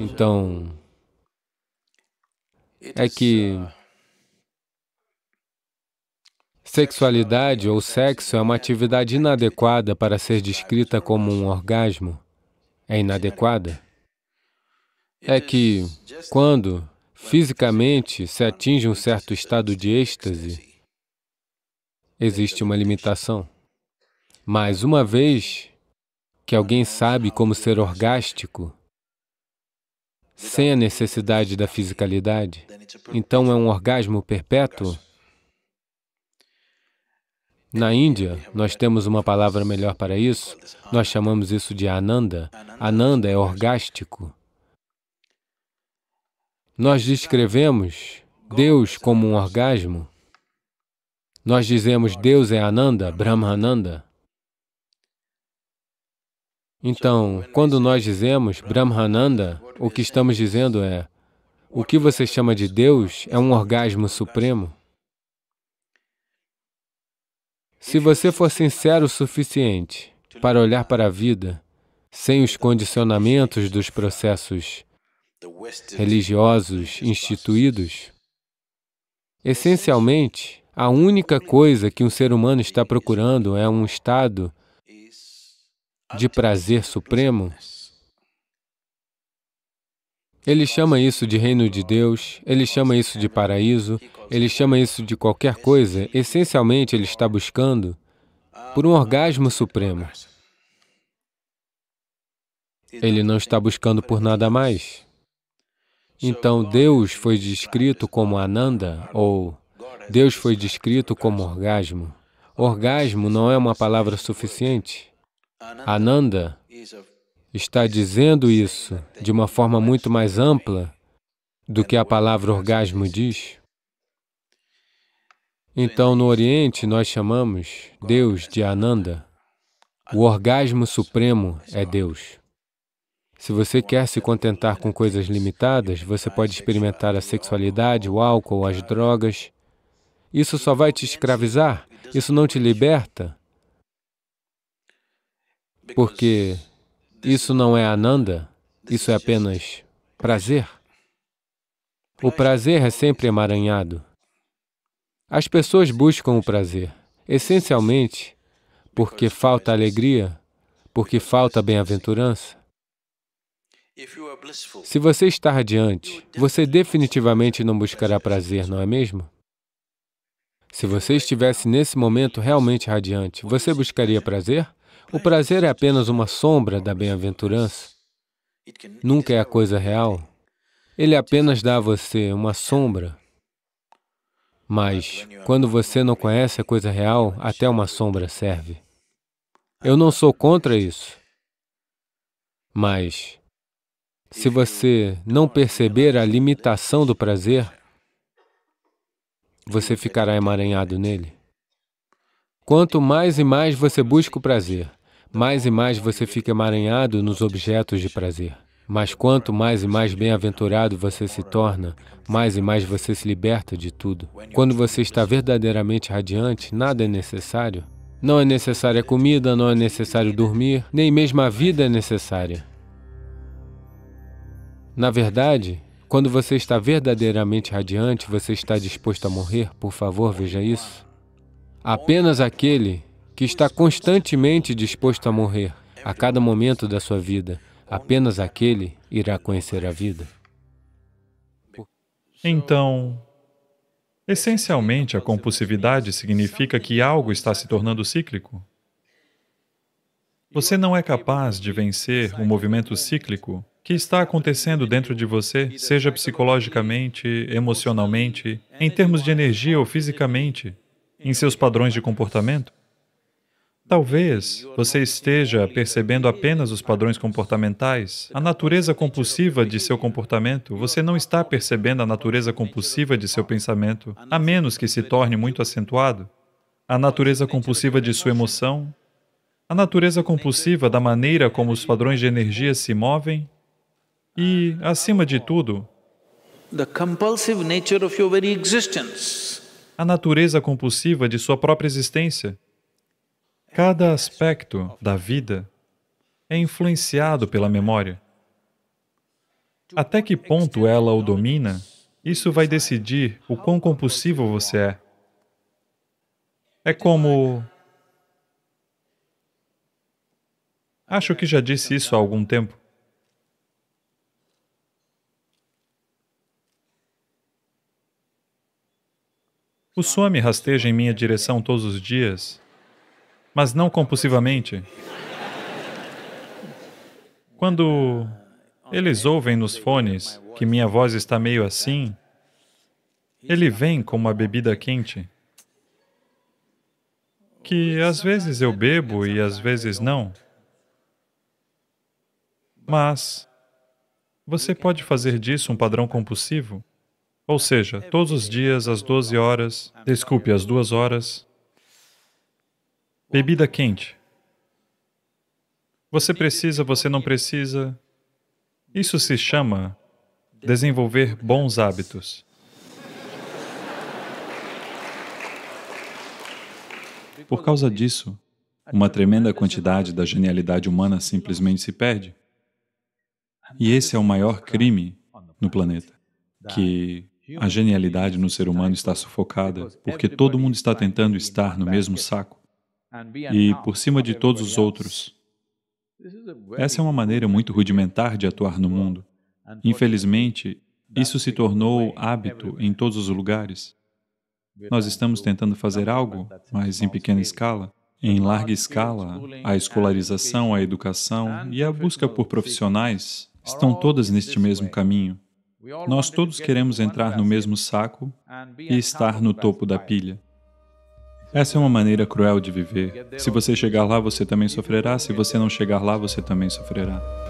Então, é que sexualidade ou sexo é uma atividade inadequada para ser descrita como um orgasmo. É inadequada. É que, quando fisicamente se atinge um certo estado de êxtase, existe uma limitação. Mas uma vez que alguém sabe como ser orgástico sem a necessidade da fisicalidade, então é um orgasmo perpétuo? Na Índia, nós temos uma palavra melhor para isso. Nós chamamos isso de ananda. Ananda é orgástico. Nós descrevemos Deus como um orgasmo. Nós dizemos Deus é ananda, Brahmananda. Então, quando nós dizemos Brahmananda, o que estamos dizendo é, o que você chama de Deus é um orgasmo supremo. Se você for sincero o suficiente para olhar para a vida sem os condicionamentos dos processos religiosos instituídos, essencialmente, a única coisa que um ser humano está procurando é um estado de prazer supremo. Ele chama isso de reino de Deus, ele chama isso de paraíso, ele chama isso de qualquer coisa. Essencialmente, ele está buscando por um orgasmo supremo. Ele não está buscando por nada mais. Então, Deus foi descrito como Ananda, ou Deus foi descrito como orgasmo. Orgasmo não é uma palavra suficiente. Ananda está dizendo isso de uma forma muito mais ampla do que a palavra orgasmo diz. Então, no Oriente, nós chamamos Deus de Ananda. O orgasmo supremo é Deus. Se você quer se contentar com coisas limitadas, você pode experimentar a sexualidade, o álcool, as drogas. Isso só vai te escravizar, isso não te liberta porque isso não é ananda, isso é apenas prazer. O prazer é sempre emaranhado. As pessoas buscam o prazer, essencialmente porque falta alegria, porque falta bem-aventurança. Se você está radiante, você definitivamente não buscará prazer, não é mesmo? Se você estivesse nesse momento realmente radiante, você buscaria prazer? O prazer é apenas uma sombra da bem-aventurança. Nunca é a coisa real. Ele apenas dá a você uma sombra. Mas, quando você não conhece a coisa real, até uma sombra serve. Eu não sou contra isso. Mas, se você não perceber a limitação do prazer, você ficará emaranhado nele. Quanto mais e mais você busca o prazer, mais e mais você fica emaranhado nos objetos de prazer. Mas quanto mais e mais bem-aventurado você se torna, mais e mais você se liberta de tudo. Quando você está verdadeiramente radiante, nada é necessário. Não é necessária comida, não é necessário dormir, nem mesmo a vida é necessária. Na verdade, quando você está verdadeiramente radiante, você está disposto a morrer, por favor, veja isso. Apenas aquele que está constantemente disposto a morrer a cada momento da sua vida, apenas aquele irá conhecer a vida. Então, essencialmente, a compulsividade significa que algo está se tornando cíclico. Você não é capaz de vencer o movimento cíclico que está acontecendo dentro de você, seja psicologicamente, emocionalmente, em termos de energia ou fisicamente em seus padrões de comportamento? Talvez você esteja percebendo apenas os padrões comportamentais, a natureza compulsiva de seu comportamento. Você não está percebendo a natureza compulsiva de seu pensamento, a menos que se torne muito acentuado. A natureza compulsiva de sua emoção, a natureza compulsiva da maneira como os padrões de energia se movem e, acima de tudo, the compulsive nature of your very existence a natureza compulsiva de sua própria existência. Cada aspecto da vida é influenciado pela memória. Até que ponto ela o domina, isso vai decidir o quão compulsivo você é. É como. Acho que já disse isso há algum tempo. O Swami rasteja em minha direção todos os dias, mas não compulsivamente. Quando eles ouvem nos fones que minha voz está meio assim, ele vem com uma bebida quente, que às vezes eu bebo e às vezes não. Mas você pode fazer disso um padrão compulsivo? Ou seja, todos os dias, às 12 horas, desculpe, às 2 horas, bebida quente. Você precisa, você não precisa. Isso se chama desenvolver bons hábitos. Por causa disso, uma tremenda quantidade da genialidade humana simplesmente se perde. E esse é o maior crime no planeta, que a genialidade no ser humano está sufocada porque todo mundo está tentando estar no mesmo saco e por cima de todos os outros. Essa é uma maneira muito rudimentar de atuar no mundo. Infelizmente, isso se tornou hábito em todos os lugares. Nós estamos tentando fazer algo, mas em pequena escala. Em larga escala, a escolarização, a educação e a busca por profissionais estão todas neste mesmo caminho. Nós todos queremos entrar no mesmo saco e estar no topo da pilha. Essa é uma maneira cruel de viver. Se você chegar lá, você também sofrerá. Se você não chegar lá, você também sofrerá.